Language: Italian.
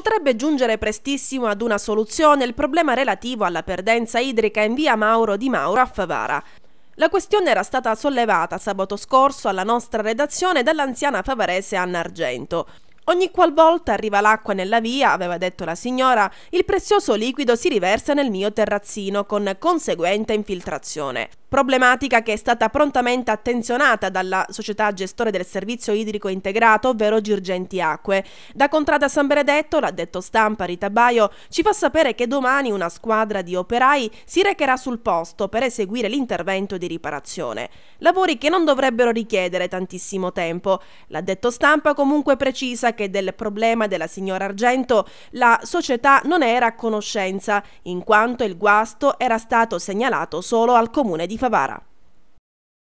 potrebbe giungere prestissimo ad una soluzione il problema relativo alla perdenza idrica in via Mauro di Mauro a Favara. La questione era stata sollevata sabato scorso alla nostra redazione dall'anziana favarese Anna Argento. Ogni qualvolta arriva l'acqua nella via, aveva detto la signora, il prezioso liquido si riversa nel mio terrazzino con conseguente infiltrazione. Problematica che è stata prontamente attenzionata dalla società gestore del servizio idrico integrato, ovvero Girgenti Acque. Da Contrada San Benedetto, l'ha detto stampa Rita Baio, ci fa sapere che domani una squadra di operai si recherà sul posto per eseguire l'intervento di riparazione. Lavori che non dovrebbero richiedere tantissimo tempo. L'ha detto stampa comunque precisa che del problema della signora Argento la società non era a conoscenza, in quanto il guasto era stato segnalato solo al comune di Favara.